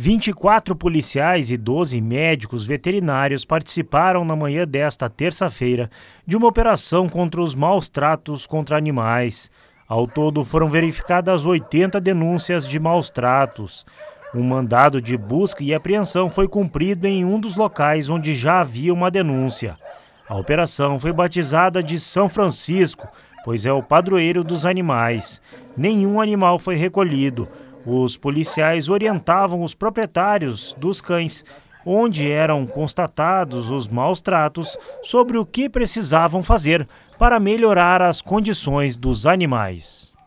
24 policiais e 12 médicos veterinários participaram na manhã desta terça-feira de uma operação contra os maus tratos contra animais. Ao todo, foram verificadas 80 denúncias de maus tratos. Um mandado de busca e apreensão foi cumprido em um dos locais onde já havia uma denúncia. A operação foi batizada de São Francisco, pois é o padroeiro dos animais. Nenhum animal foi recolhido os policiais orientavam os proprietários dos cães, onde eram constatados os maus tratos, sobre o que precisavam fazer para melhorar as condições dos animais.